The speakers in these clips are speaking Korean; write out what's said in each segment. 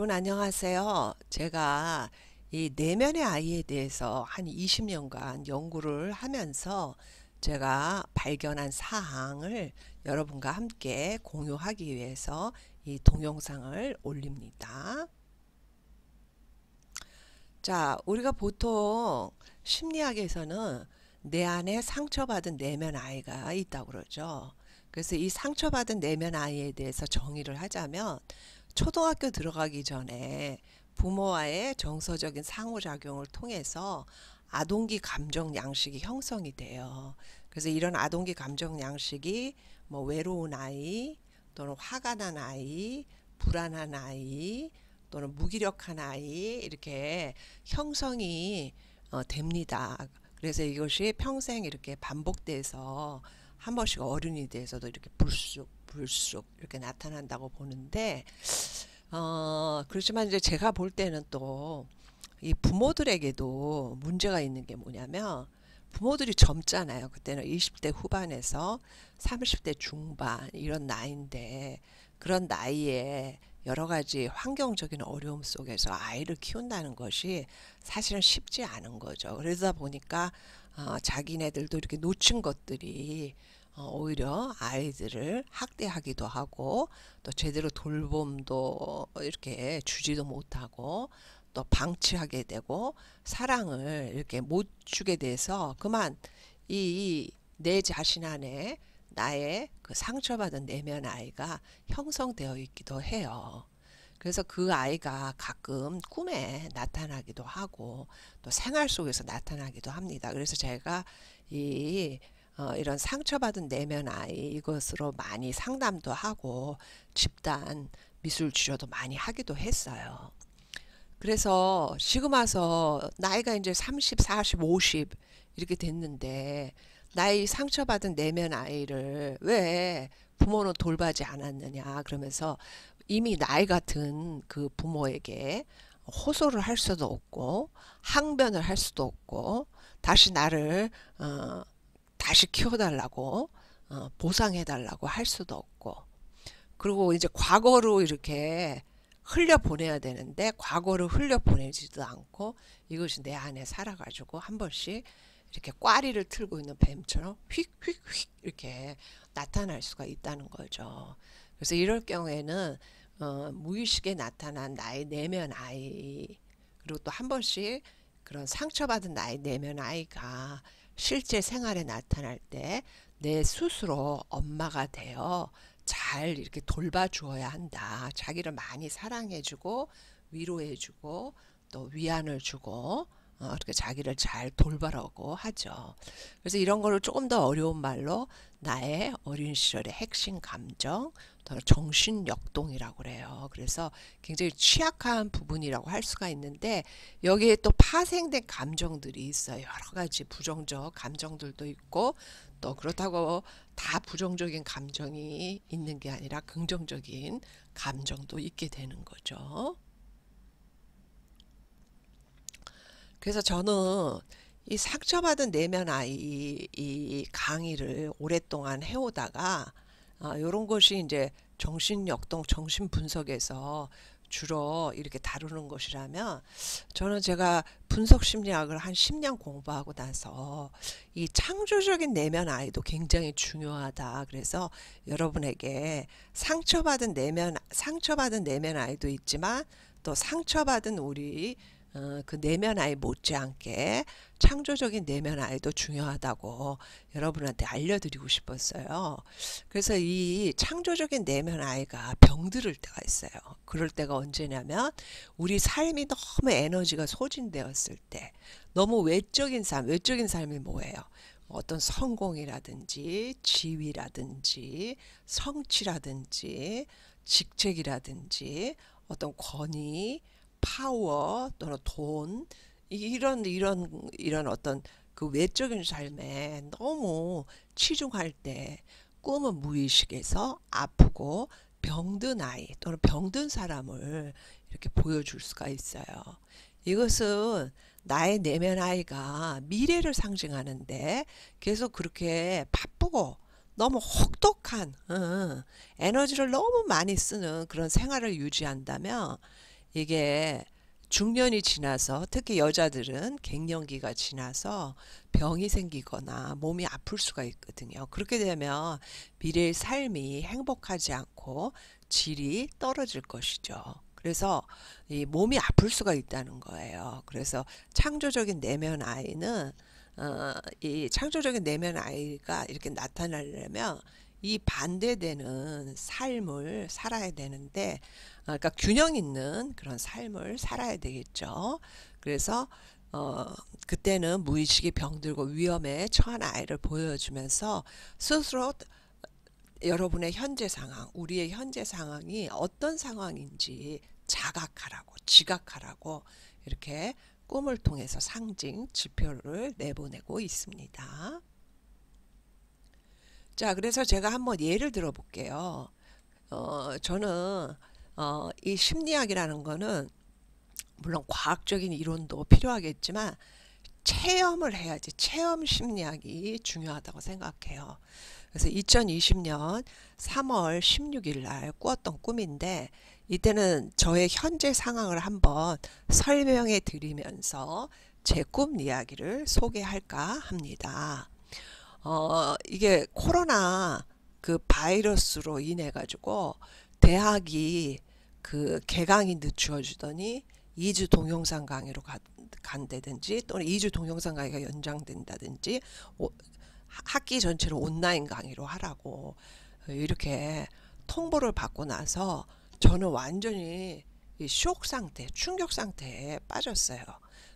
여러분 안녕하세요. 제가 이 내면의 아이에 대해서 한 20년간 연구를 하면서 제가 발견한 사항을 여러분과 함께 공유하기 위해서 이 동영상을 올립니다. 자, 우리가 보통 심리학에서는 내 안에 상처받은 내면 아이가 있다고 그러죠. 그래서 이 상처받은 내면 아이에 대해서 정의를 하자면 초등학교 들어가기 전에 부모와의 정서적인 상호작용을 통해서 아동기 감정 양식이 형성이 돼요. 그래서 이런 아동기 감정 양식이 뭐 외로운 아이 또는 화가 난 아이, 불안한 아이 또는 무기력한 아이 이렇게 형성이 어, 됩니다. 그래서 이것이 평생 이렇게 반복돼서 한 번씩 어른이 돼서도 이렇게 불쑥 불쑥 이렇게 나타난다고 보는데 어 그렇지만 이제 제가 볼 때는 또 이 부모들에게도 문제가 있는 게 뭐냐면 부모들이 젊잖아요. 그때는 20대 후반에서 30대 중반 이런 나이인데 그런 나이에 여러 가지 환경적인 어려움 속에서 아이를 키운다는 것이 사실은 쉽지 않은 거죠. 그러다 보니까 어, 자기네들도 이렇게 놓친 것들이 어, 오히려 아이들을 학대하기도 하고 또 제대로 돌봄도 이렇게 주지도 못하고 또 방치하게 되고 사랑을 이렇게 못 주게 돼서 그만 이 내 자신 안에 나의 그 상처받은 내면 아이가 형성되어 있기도 해요. 그래서 그 아이가 가끔 꿈에 나타나기도 하고 또 생활 속에서 나타나기도 합니다. 그래서 제가 이 어, 이런 상처받은 내면 아이 이것으로 많이 상담도 하고 집단 미술 치료도 많이 하기도 했어요. 그래서 지금 와서 나이가 이제 30, 40, 50 이렇게 됐는데 나이 상처받은 내면 아이를 왜 부모는 돌봐지 않았느냐 그러면서 이미 나이 같은 그 부모에게 호소를 할 수도 없고 항변을 할 수도 없고 다시 나를 어, 다시 키워달라고 어, 보상해달라고 할 수도 없고 그리고 이제 과거로 이렇게 흘려보내야 되는데 과거를 흘려보내지도 않고 이것이 내 안에 살아가지고 한 번씩 이렇게 꽈리를 틀고 있는 뱀처럼 휙 휙 휙 이렇게 나타날 수가 있다는 거죠. 그래서 이럴 경우에는 어, 무의식에 나타난 나의 내면 아이 그리고 또 한 번씩 그런 상처받은 나의 내면 아이가 실제 생활에 나타날 때 내 스스로 엄마가 되어 잘 이렇게 돌봐주어야 한다. 자기를 많이 사랑해주고 위로해주고 또 위안을 주고 어, 이렇게 자기를 잘 돌보라고 하죠. 그래서 이런 거를 조금 더 어려운 말로 나의 어린 시절의 핵심 감정 또는 정신 역동이라고 그래요. 그래서 굉장히 취약한 부분이라고 할 수가 있는데 여기에 또 파생된 감정들이 있어요. 여러 가지 부정적 감정들도 있고 또 그렇다고 다 부정적인 감정이 있는 게 아니라 긍정적인 감정도 있게 되는 거죠. 그래서 저는 이 상처받은 내면 아이 이, 강의를 오랫동안 해오다가 이런 아, 것이 이제 정신역동 정신분석에서 주로 이렇게 다루는 것이라면 저는 제가 분석 심리학을 한 10년 공부하고 나서 이 창조적인 내면 아이도 굉장히 중요하다. 그래서 여러분에게 상처받은 내면 상처받은 내면 아이도 있지만 또 상처받은 우리 어, 그 내면 아이 못지않게 창조적인 내면 아이도 중요하다고 여러분한테 알려드리고 싶었어요. 그래서 이 창조적인 내면 아이가 병들을 때가 있어요. 그럴 때가 언제냐면 우리 삶이 너무 에너지가 소진되었을 때 너무 외적인 삶, 외적인 삶이 뭐예요? 뭐 어떤 성공이라든지 지위라든지 성취라든지 직책이라든지 어떤 권위 파워 또는 돈 이런 이런 이런 어떤 그 외적인 삶에 너무 치중할 때 꿈은 무의식에서 아프고 병든 아이 또는 병든 사람을 이렇게 보여줄 수가 있어요. 이것은 나의 내면 아이가 미래를 상징하는데 계속 그렇게 바쁘고 너무 혹독한 응, 에너지를 너무 많이 쓰는 그런 생활을 유지한다면 이게 중년이 지나서 특히 여자들은 갱년기가 지나서 병이 생기거나 몸이 아플 수가 있거든요. 그렇게 되면 미래의 삶이 행복하지 않고 질이 떨어질 것이죠. 그래서 이 몸이 아플 수가 있다는 거예요. 그래서 창조적인 내면 아이는 어, 이 창조적인 내면 아이가 이렇게 나타나려면 이 반대되는 삶을 살아야 되는데 어, 그러니까 균형 있는 그런 삶을 살아야 되겠죠. 그래서 어, 그때는 무의식이 병들고 위험에 처한 아이를 보여주면서 스스로 어, 여러분의 현재 상황, 우리의 현재 상황이 어떤 상황인지 자각하라고, 지각하라고 이렇게 꿈을 통해서 상징 지표를 내보내고 있습니다. 자, 그래서 제가 한번 예를 들어 볼게요. 어, 저는 어, 이 심리학이라는 거는 물론 과학적인 이론도 필요하겠지만 체험을 해야지 체험 심리학이 중요하다고 생각해요. 그래서 2020년 3월 16일 날 꾸었던 꿈인데 이때는 저의 현재 상황을 한번 설명해 드리면서 제 꿈 이야기를 소개할까 합니다. 어, 이게 코로나 그 바이러스로 인해 가지고 대학이 그 개강이 늦추어지더니 2주 동영상 강의로 가, 간다든지 또는 2주 동영상 강의가 연장된다든지 오, 학기 전체를 온라인 강의로 하라고 이렇게 통보를 받고 나서 저는 완전히 이쇽 상태, 충격 상태에 빠졌어요.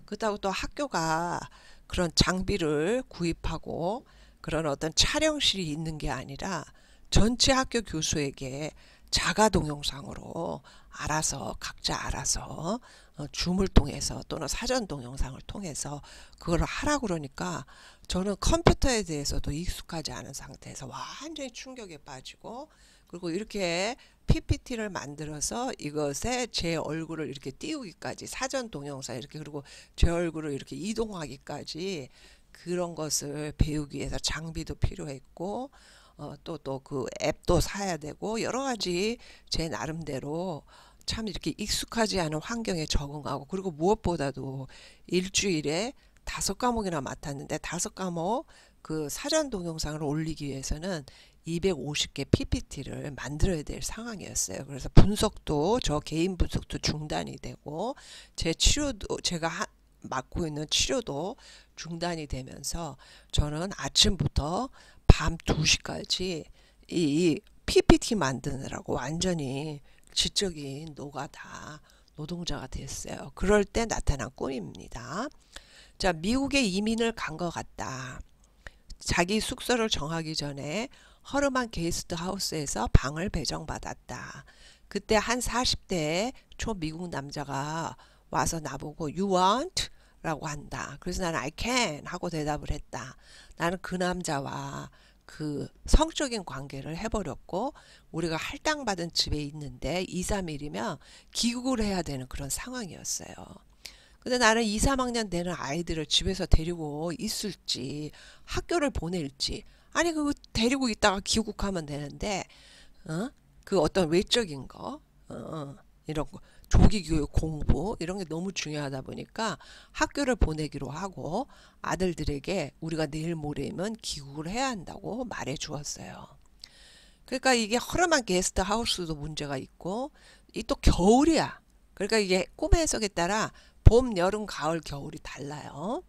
그렇다고 또 학교가 그런 장비를 구입하고 그런 어떤 촬영실이 있는 게 아니라 전체 학교 교수에게 자가 동영상으로 알아서 각자 알아서 어, 줌을 통해서 또는 사전 동영상을 통해서 그걸 하라고 그러니까 저는 컴퓨터에 대해서도 익숙하지 않은 상태에서 완전히 충격에 빠지고 그리고 이렇게 PPT를 만들어서 이것에 제 얼굴을 이렇게 띄우기까지 사전 동영상 이렇게 그리고 제 얼굴을 이렇게 이동하기까지 그런 것을 배우기 위해서 장비도 필요했고 어, 또또 그 앱도 사야 되고 여러 가지 제 나름대로 참 이렇게 익숙하지 않은 환경에 적응하고 그리고 무엇보다도 일주일에 다섯 과목이나 맡았는데 다섯 과목 그 사전 동영상을 올리기 위해서는 250개 PPT를 만들어야 될 상황이었어요. 그래서 분석도 저 개인 분석도 중단이 되고 제 치료도 제가 맡고 있는 치료도 중단이 되면서 저는 아침부터 밤 2시까지 이 PPT 만드느라고 완전히 지적인 노가 다 노동자가 됐어요. 그럴 때 나타난 꿈입니다. 자, 미국에 이민을 간 것 같다. 자기 숙소를 정하기 전에 허름한 게스트 하우스에서 방을 배정받았다. 그때 한 40대 초미국 남자가 와서 나보고 You want 라고 한다. 그래서 나는 I can 하고 대답을 했다. 나는 그 남자와 그 성적인 관계를 해버렸고 우리가 할당받은 집에 있는데 2, 3일이면 귀국을 해야 되는 그런 상황이었어요. 근데 나는 2, 3학년 되는 아이들을 집에서 데리고 있을지 학교를 보낼지 아니 그 데리고 있다가 귀국하면 되는데 어? 그 어떤 외적인 거 어, 어, 이런 거 조기교육 공부 이런 게 너무 중요하다 보니까 학교를 보내기로 하고 아들들에게 우리가 내일 모레면 귀국을 해야 한다고 말해 주었어요. 그러니까 이게 허름한 게스트 하우스도 문제가 있고 이 또 겨울이야. 그러니까 이게 꿈의 해석에 따라 봄, 여름, 가을, 겨울이 달라요.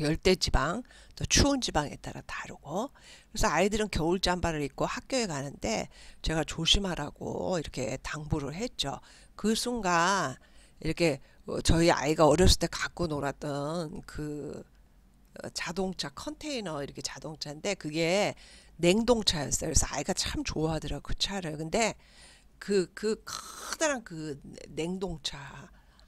열대 지방, 또 추운 지방에 따라 다르고. 그래서 아이들은 겨울 잠바를 입고 학교에 가는데 제가 조심하라고 이렇게 당부를 했죠. 그 순간 이렇게 어, 저희 아이가 어렸을 때 갖고 놀았던 그 어, 자동차 컨테이너 이렇게 자동차인데 그게 냉동차였어요. 그래서 아이가 참 좋아하더라 그 차를. 근데 그그 그 커다란 그 냉동차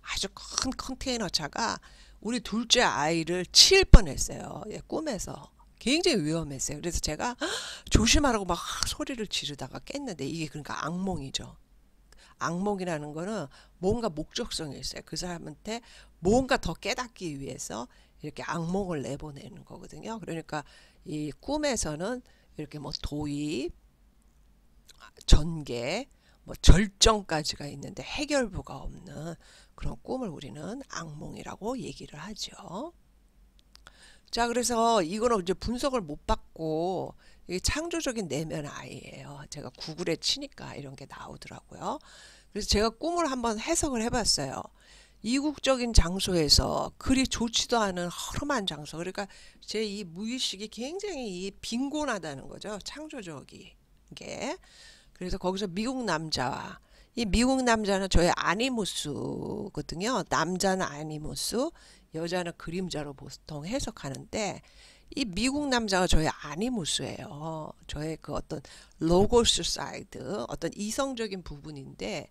아주 큰 컨테이너 차가 우리 둘째 아이를 칠 뻔했어요. 예, 꿈에서. 굉장히 위험했어요. 그래서 제가 조심하라고 막 소리를 지르다가 깼는데 이게 그러니까 악몽이죠. 악몽이라는 거는 뭔가 목적성이 있어요. 그 사람한테 뭔가 더 깨닫기 위해서 이렇게 악몽을 내보내는 거거든요. 그러니까 이 꿈에서는 이렇게 뭐 도입, 전개, 뭐 절정까지가 있는데 해결부가 없는 그런 꿈을 우리는 악몽이라고 얘기를 하죠. 자, 그래서 이거는 이제 분석을 못 받고 이게 창조적인 내면 아이예요. 제가 구글에 치니까 이런 게 나오더라고요. 그래서 제가 꿈을 한번 해석을 해봤어요. 이국적인 장소에서 그리 좋지도 않은 허름한 장소. 그러니까 제 이 무의식이 굉장히 이 빈곤하다는 거죠. 창조적인 게. 그래서 거기서 미국 남자와 이 미국 남자는 저의 아니모스거든요. 남자는 아니모스, 여자는 그림자로 보통 해석하는데 이 미국 남자가 저의 아니무스예요. 저의 그 어떤 로고스 사이드, 어떤 이성적인 부분인데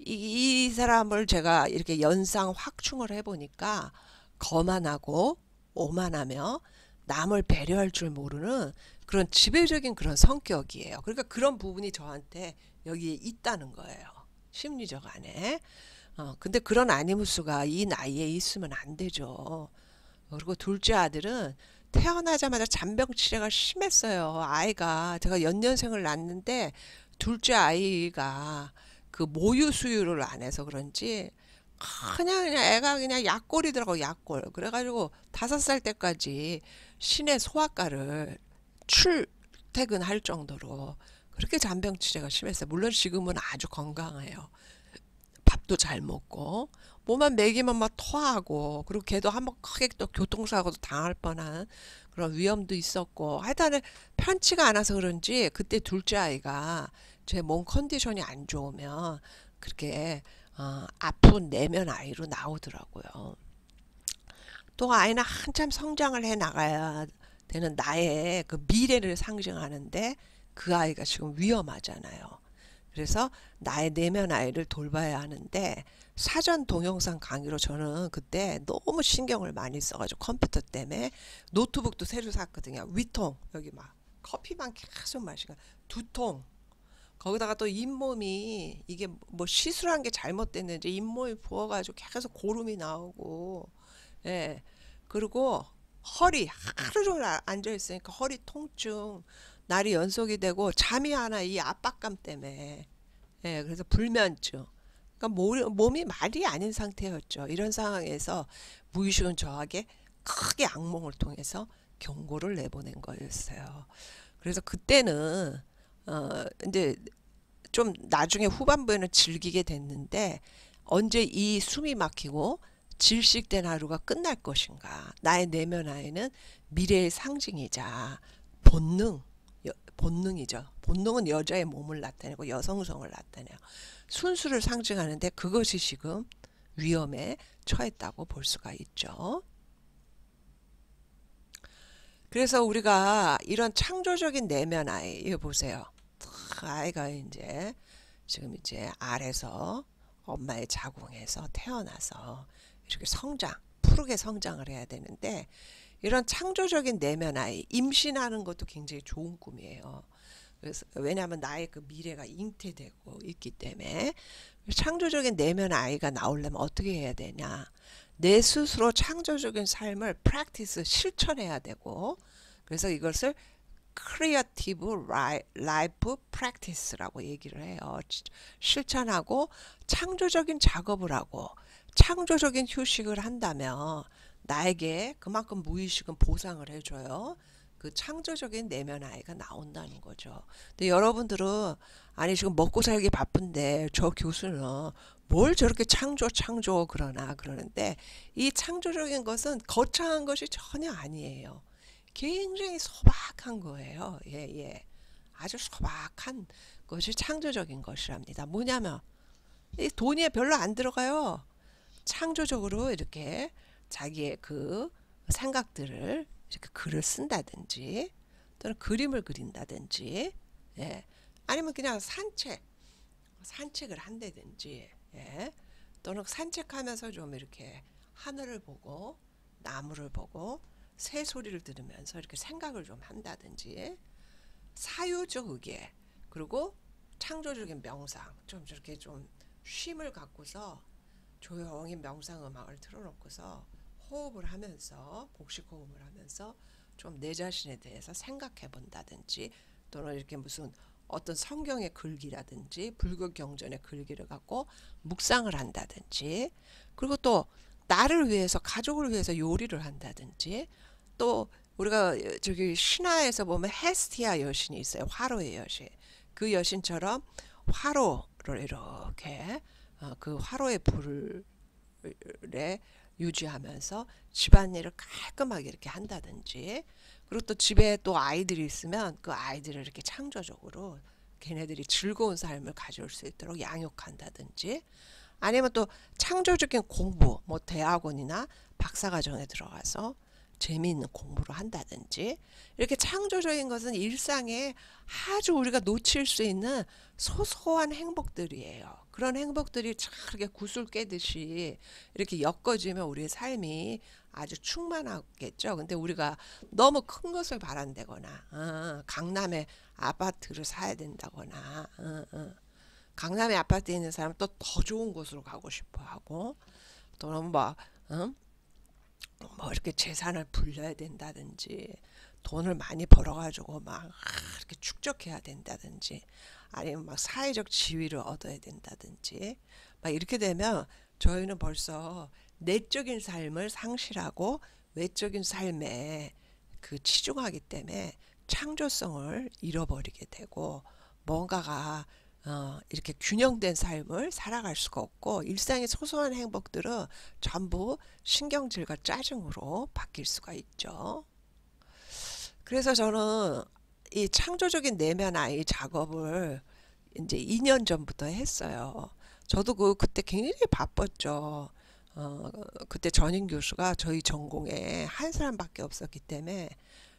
이, 이 사람을 제가 이렇게 연상 확충을 해보니까 거만하고 오만하며 남을 배려할 줄 모르는 그런 지배적인 그런 성격이에요. 그러니까 그런 부분이 저한테 여기에 있다는 거예요. 심리적 안에. 어, 근데 그런 아니무스가 이 나이에 있으면 안 되죠. 그리고 둘째 아들은 태어나자마자 잔병 치레가 심했어요. 아이가 제가 연년생을 낳았는데 둘째 아이가 그 모유 수유를 안 해서 그런지 그냥 그냥 애가 그냥 약골이더라고 약골. 그래가지고 다섯 살 때까지 시내 소아과를 출퇴근할 정도로 그렇게 잔병 치레가 심했어요. 물론 지금은 아주 건강해요. 밥도 잘 먹고 몸만 네 먹이면 막 토하고 그리고 걔도 한 번 크게 또 교통사고도 당할 뻔한 그런 위험도 있었고 하여튼 편치가 않아서 그런지 그때 둘째 아이가 제 몸 컨디션이 안 좋으면 그렇게 어, 아픈 내면 아이로 나오더라고요. 또 아이는 한참 성장을 해 나가야 되는 나의 그 미래를 상징하는데 그 아이가 지금 위험하잖아요. 그래서 나의 내면 아이를 돌봐야 하는데 사전 동영상 강의로 저는 그때 너무 신경을 많이 써가지고 컴퓨터 때문에 노트북도 새로 샀거든요. 위통 여기 막 커피만 계속 마시고 두통 거기다가 또 잇몸이 이게 뭐 시술한 게 잘못됐는지 잇몸이 부어가지고 계속 고름이 나오고 예 그리고 허리 하루 종일 아, 앉아 있으니까 허리 통증 날이 연속이 되고 잠이 안와이 압박감 때문에 예 그래서 불면증 그러니까 몸, 몸이 말이 아닌 상태였죠 이런 상황에서 무의식은 저하게 크게 악몽을 통해서 경고를 내보낸 거였어요 그래서 그때는 어 이제 좀 나중에 후반부에는 즐기게 됐는데 언제 이 숨이 막히고 질식된 하루가 끝날 것인가 나의 내면 아에는 미래의 상징이자 본능 본능이죠. 본능은 여자의 몸을 나타내고 여성성을 나타내요. 순수를 상징하는데 그것이 지금 위험에 처했다고 볼 수가 있죠. 그래서 우리가 이런 창조적인 내면 아이, 이거 보세요. 아이가 이제 지금 이제 알에서 엄마의 자궁에서 태어나서 이렇게 성장, 푸르게 성장을 해야 되는데 이런 창조적인 내면 아이 임신하는 것도 굉장히 좋은 꿈이에요. 그래서 왜냐하면 나의 그 미래가 잉태되고 있기 때문에 창조적인 내면 아이가 나오려면 어떻게 해야 되냐? 내 스스로 창조적인 삶을 프랙티스 실천해야 되고 그래서 이것을 크리에이티브 라이프 프랙티스라고 얘기를 해요. 실천하고 창조적인 작업을 하고 창조적인 휴식을 한다면 나에게 그만큼 무의식은 보상을 해줘요. 그 창조적인 내면 아이가 나온다는 거죠. 근데 여러분들은 아니 지금 먹고 살기 바쁜데 저 교수는 뭘 저렇게 창조 창조 그러나 그러는데 이 창조적인 것은 거창한 것이 전혀 아니에요. 굉장히 소박한 거예요. 예, 예. 아주 소박한 것이 창조적인 것이랍니다. 뭐냐면 이 돈이 별로 안 들어가요. 창조적으로 이렇게 자기의 그 생각들을 이렇게 글을 쓴다든지 또는 그림을 그린다든지 예. 아니면 그냥 산책 산책을 한다든지 예. 또는 산책하면서 좀 이렇게 하늘을 보고 나무를 보고 새 소리를 들으면서 이렇게 생각을 좀 한다든지 사유적 의계 그리고 창조적인 명상 좀 저렇게 좀 쉼을 갖고서 조용히 명상 음악을 틀어놓고서 호흡을 하면서 복식 호흡을 하면서 좀 내 자신에 대해서 생각해 본다든지 또는 이렇게 무슨 어떤 성경의 글귀라든지 불교 경전의 글귀를 갖고 묵상을 한다든지 그리고 또 나를 위해서 가족을 위해서 요리를 한다든지 또 우리가 저기 신화에서 보면 헤스티아 여신이 있어요 화로의 여신 그 여신처럼 화로를 이렇게 어, 그 화로의 불에 유지하면서 집안일을 깔끔하게 이렇게 한다든지 그리고 또 집에 또 아이들이 있으면 그 아이들을 이렇게 창조적으로 걔네들이 즐거운 삶을 가져올 수 있도록 양육한다든지 아니면 또 창조적인 공부 뭐 대학원이나 박사과정에 들어가서 재미있는 공부를 한다든지 이렇게 창조적인 것은 일상에 아주 우리가 놓칠 수 있는 소소한 행복들이에요. 그런 행복들이 차르게 구슬 깨듯이 이렇게 엮어지면 우리의 삶이 아주 충만하겠죠. 근데 우리가 너무 큰 것을 바란다거나 어, 강남에 아파트를 사야 된다거나 어, 어. 강남에 아파트에 있는 사람 또 더 좋은 곳으로 가고 싶어 하고 또는 뭐, 어? 뭐 이렇게 재산을 불려야 된다든지 돈을 많이 벌어가지고 막 이렇게 축적해야 된다든지 아니면 막 사회적 지위를 얻어야 된다든지 막 이렇게 되면 저희는 벌써 내적인 삶을 상실하고 외적인 삶에 그 치중하기 때문에 창조성을 잃어버리게 되고 뭔가가 어, 이렇게 균형된 삶을 살아갈 수가 없고 일상의 소소한 행복들은 전부 신경질과 짜증으로 바뀔 수가 있죠. 그래서 저는 이 창조적인 내면 아이 작업을 이제 2년 전부터 했어요. 저도 그 그때 굉장히 바빴죠. 어, 그때 전임 교수가 저희 전공에 한 사람밖에 없었기 때문에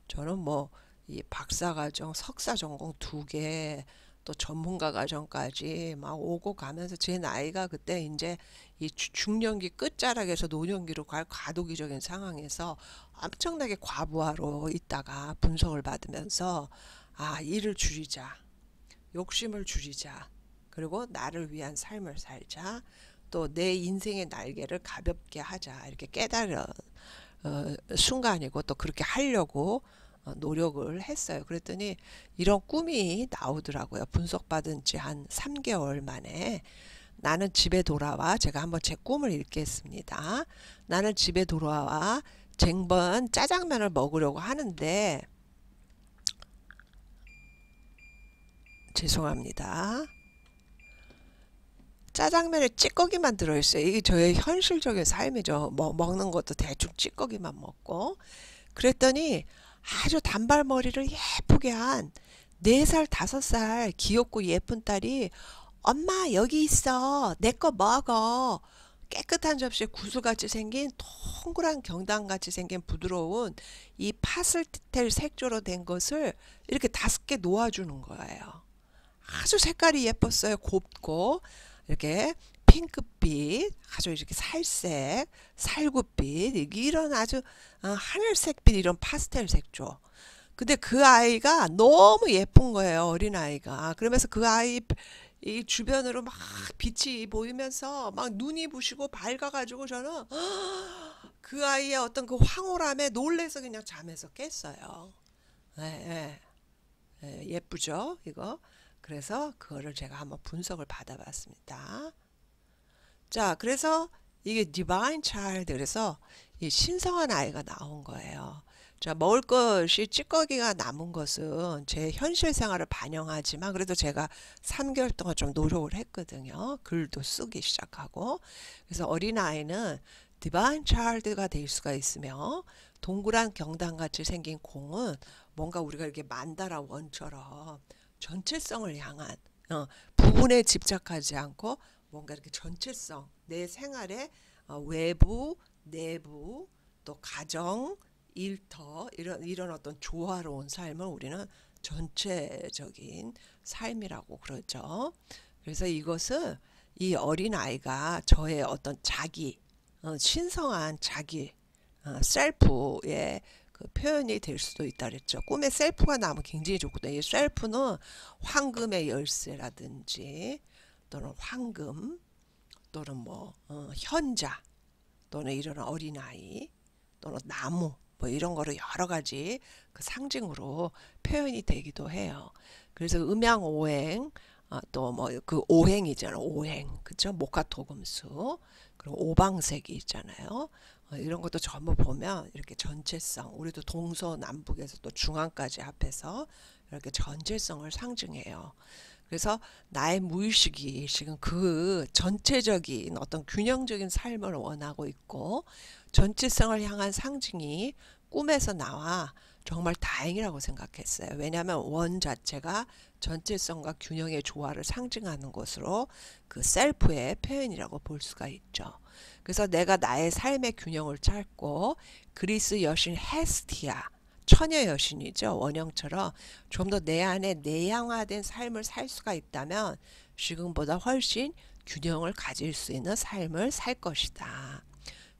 저는 뭐 이 박사과정, 석사전공 두 개, 또 전문가 과정까지막 오고 가면서 제 나이가 그때 이제 이 중년기 끝자락에서 노년기로 갈 과도기적인 상황에서 엄청나게 과부하로 있다가 분석을 받으면서 아 일을 줄이자 욕심을 줄이자 그리고 나를 위한 삶을 살자 또 내 인생의 날개를 가볍게 하자 이렇게 깨달은 어, 순간이고 또 그렇게 하려고 어, 노력을 했어요. 그랬더니 이런 꿈이 나오더라고요. 분석받은 지 한 3개월 만에 나는 집에 돌아와 제가 한번 제 꿈을 읽겠습니다. 나는 집에 돌아와 쟁번 짜장면을 먹으려고 하는데 죄송합니다. 짜장면에 찌꺼기만 들어있어요. 이게 저의 현실적인 삶이죠. 뭐 먹는 것도 대충 찌꺼기만 먹고 그랬더니 아주 단발머리를 예쁘게 한 4살, 5살 귀엽고 예쁜 딸이 엄마 여기 있어. 내 거 먹어. 깨끗한 접시에 구슬같이 생긴 동그란 경단같이 생긴 부드러운 이 파슬텔 색조로 된 것을 이렇게 다섯 개 놓아주는 거예요. 아주 색깔이 예뻤어요. 곱고 이렇게 핑크빛, 아주 이렇게 살색, 살구빛, 이런 아주 어, 하늘색빛 이런 파스텔색조. 근데 그 아이가 너무 예쁜 거예요, 어린 아이가. 그러면서 그 아이 이 주변으로 막 빛이 보이면서 막 눈이 부시고 밝아가지고 저는 그 아이의 어떤 그 황홀함에 놀래서 그냥 잠에서 깼어요. 네, 네. 예쁘죠, 이거. 그래서 그거를 제가 한번 분석을 받아봤습니다. 자, 그래서 이게 divine child 그래서 이 신성한 아이가 나온 거예요. 자, 먹을 것이 찌꺼기가 남은 것은 제 현실 생활을 반영하지만 그래도 제가 3개월 동안 좀 노력을 했거든요. 글도 쓰기 시작하고. 그래서 어린아이는 디바인 차일드가 될 수가 있으며 동그란 경단같이 생긴 공은 뭔가 우리가 이렇게 만다라 원처럼 전체성을 향한 어, 부분에 집착하지 않고 뭔가 이렇게 전체성 내 생활의 어, 외부 내부 또 가정 일터 이런 이런 어떤 조화로운 삶을 우리는 전체적인 삶이라고 그러죠. 그래서 이것은이 어린 아이가 저의 어떤 자기 어, 신성한 자기 어, 셀프의 그 표현이 될 수도 있다 그랬죠. 꿈에 셀프가 나오면 굉장히 좋거든요. 이 셀프는 황금의 열쇠라든지 또는 황금 또는 뭐 어, 현자 또는 이런 어린아이 또는 나무 뭐 이런 거를 여러 가지 그 상징으로 표현이 되기도 해요. 그래서 음양오행 아, 어, 또뭐 그 오행이잖아요. 오행 그죠? 목화토금수 그리고 오방색이 있잖아요. 어, 이런 것도 전부 보면 이렇게 전체성 우리도 동서남북에서 또 중앙까지 합해서 이렇게 전체성을 상징해요. 그래서 나의 무의식이 지금 그 전체적인 어떤 균형적인 삶을 원하고 있고 전체성을 향한 상징이 꿈에서 나와 정말 다행이라고 생각했어요. 왜냐하면 원 자체가 전체성과 균형의 조화를 상징하는 것으로 그 셀프의 표현이라고 볼 수가 있죠. 그래서 내가 나의 삶의 균형을 찾고 그리스 여신 헤스티아 처녀 여신이죠. 원형처럼 좀 더 내 안에 내향화된 삶을 살 수가 있다면 지금보다 훨씬 균형을 가질 수 있는 삶을 살 것이다.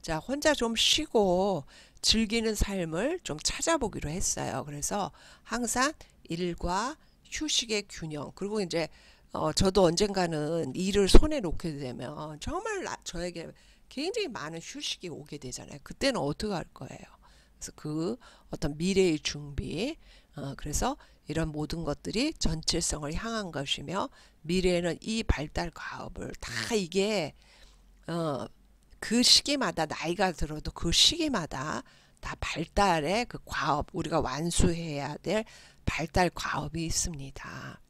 자, 혼자 좀 쉬고 즐기는 삶을 좀 찾아보기로 했어요. 그래서 항상 일과 휴식의 균형, 그리고 이제 어, 저도 언젠가는 일을 손에 놓게 되면 정말 나, 저에게 굉장히 많은 휴식이 오게 되잖아요. 그때는 어떻게 할 거예요? 그래서 그 어떤 미래의 준비 어, 그래서 이런 모든 것들이 전체성을 향한 것이며 미래에는 이 발달 과업을 다 음. 이게 어, 그 시기마다 나이가 들어도 그 시기마다 다 발달의 그 과업 우리가 완수해야 될 발달 과업이 있습니다.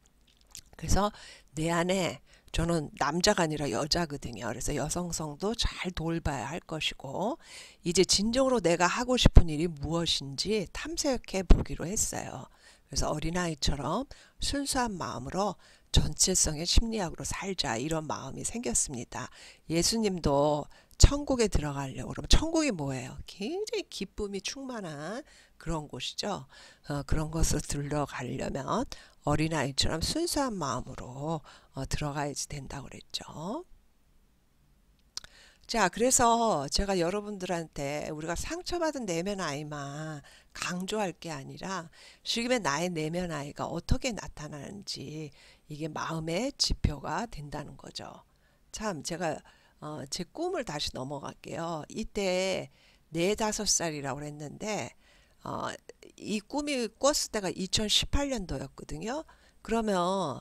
그래서 내 안에 저는 남자가 아니라 여자거든요. 그래서 여성성도 잘 돌봐야 할 것이고 이제 진정으로 내가 하고 싶은 일이 무엇인지 탐색해 보기로 했어요. 그래서 어린아이처럼 순수한 마음으로 전체성의 심리학으로 살자 이런 마음이 생겼습니다. 예수님도 천국에 들어가려고 그러면 천국이 뭐예요? 굉장히 기쁨이 충만한 그런 곳이죠. 어, 그런 곳으로 들어가려면 어린아이처럼 순수한 마음으로 어, 들어가야지 된다고 그랬죠. 자, 그래서 제가 여러분들한테 우리가 상처받은 내면 아이만 강조할 게 아니라 지금의 나의 내면 아이가 어떻게 나타나는지 이게 마음의 지표가 된다는 거죠. 참 제가 어, 제 꿈을 다시 넘어갈게요. 이때 네 다섯 살이라고 그랬는데 어, 이 꿈이 꿨을 때가 2018년도였거든요. 그러면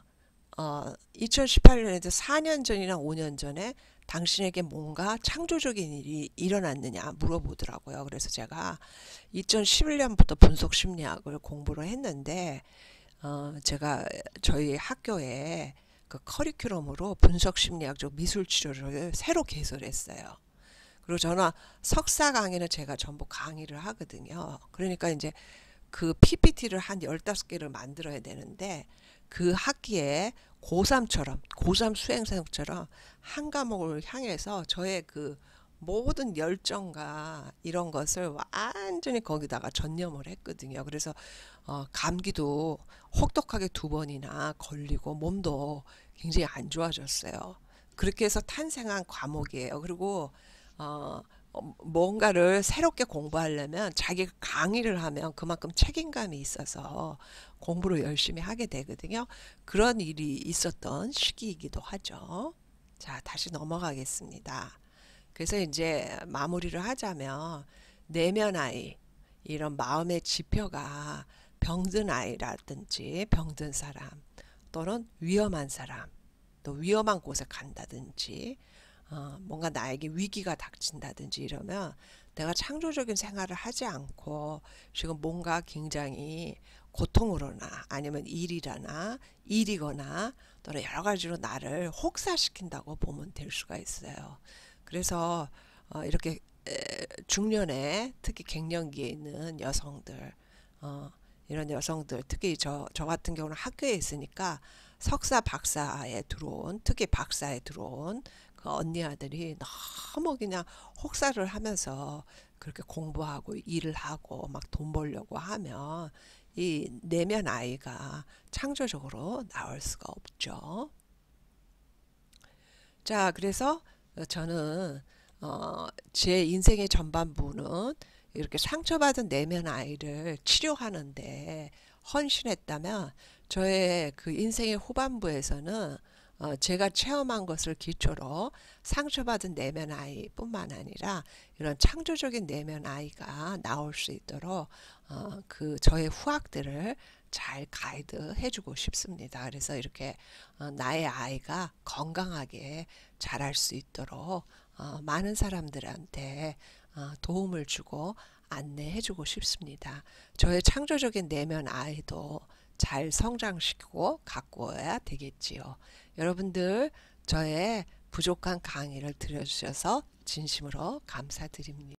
어, 2018년에도 4년 전이나 5년 전에 당신에게 뭔가 창조적인 일이 일어났느냐 물어보더라고요. 그래서 제가 2011년부터 분석 심리학을 공부를 했는데 어, 제가 저희 학교에 그 커리큘럼으로 분석 심리학적 미술 치료를 새로 개설했어요. 그리고 저는 석사 강의는 제가 전부 강의를 하거든요. 그러니까 이제 그 PPT를 한 열다섯 개를 만들어야 되는데 그 학기에 고3처럼 고3 수행생처럼 한 과목을 향해서 저의 그 모든 열정과 이런 것을 완전히 거기다가 전념을 했거든요. 그래서 어, 감기도 혹독하게 두 번이나 걸리고 몸도 굉장히 안 좋아졌어요. 그렇게 해서 탄생한 과목이에요. 그리고 어, 뭔가를 새롭게 공부하려면 자기가 강의를 하면 그만큼 책임감이 있어서 공부를 열심히 하게 되거든요. 그런 일이 있었던 시기이기도 하죠. 자, 다시 넘어가겠습니다. 그래서 이제 마무리를 하자면 내면 아이 이런 마음의 지표가 병든 아이라든지 병든 사람 또는 위험한 사람 또 위험한 곳에 간다든지 어, 뭔가 나에게 위기가 닥친다든지 이러면 내가 창조적인 생활을 하지 않고 지금 뭔가 굉장히 고통으로나 아니면 일이라나 일이거나 또는 여러 가지로 나를 혹사시킨다고 보면 될 수가 있어요. 그래서 어, 이렇게 중년에 특히 갱년기에 있는 여성들 어, 이런 여성들 특히 저, 저 같은 경우는 학교에 있으니까 석사 박사에 들어온 특히 박사에 들어온 그 언니 아들이 너무 그냥 혹사를 하면서 그렇게 공부하고 일을 하고 막 돈 벌려고 하면 이 내면 아이가 창조적으로 나올 수가 없죠. 자, 그래서 저는 어, 제 인생의 전반부는 이렇게 상처받은 내면 아이를 치료하는데 헌신했다면 저의 그 인생의 후반부에서는 어, 제가 체험한 것을 기초로 상처받은 내면 아이뿐만 아니라 이런 창조적인 내면 아이가 나올 수 있도록 어, 그 저의 후학들을 잘 가이드 해주고 싶습니다. 그래서 이렇게 어, 나의 아이가 건강하게 자랄 수 있도록 어, 많은 사람들한테 어, 도움을 주고 안내해주고 싶습니다. 저의 창조적인 내면 아이도 잘 성장시키고 가꾸어야 되겠지요. 여러분들 저의 부족한 강의를 들려주셔서 진심으로 감사드립니다.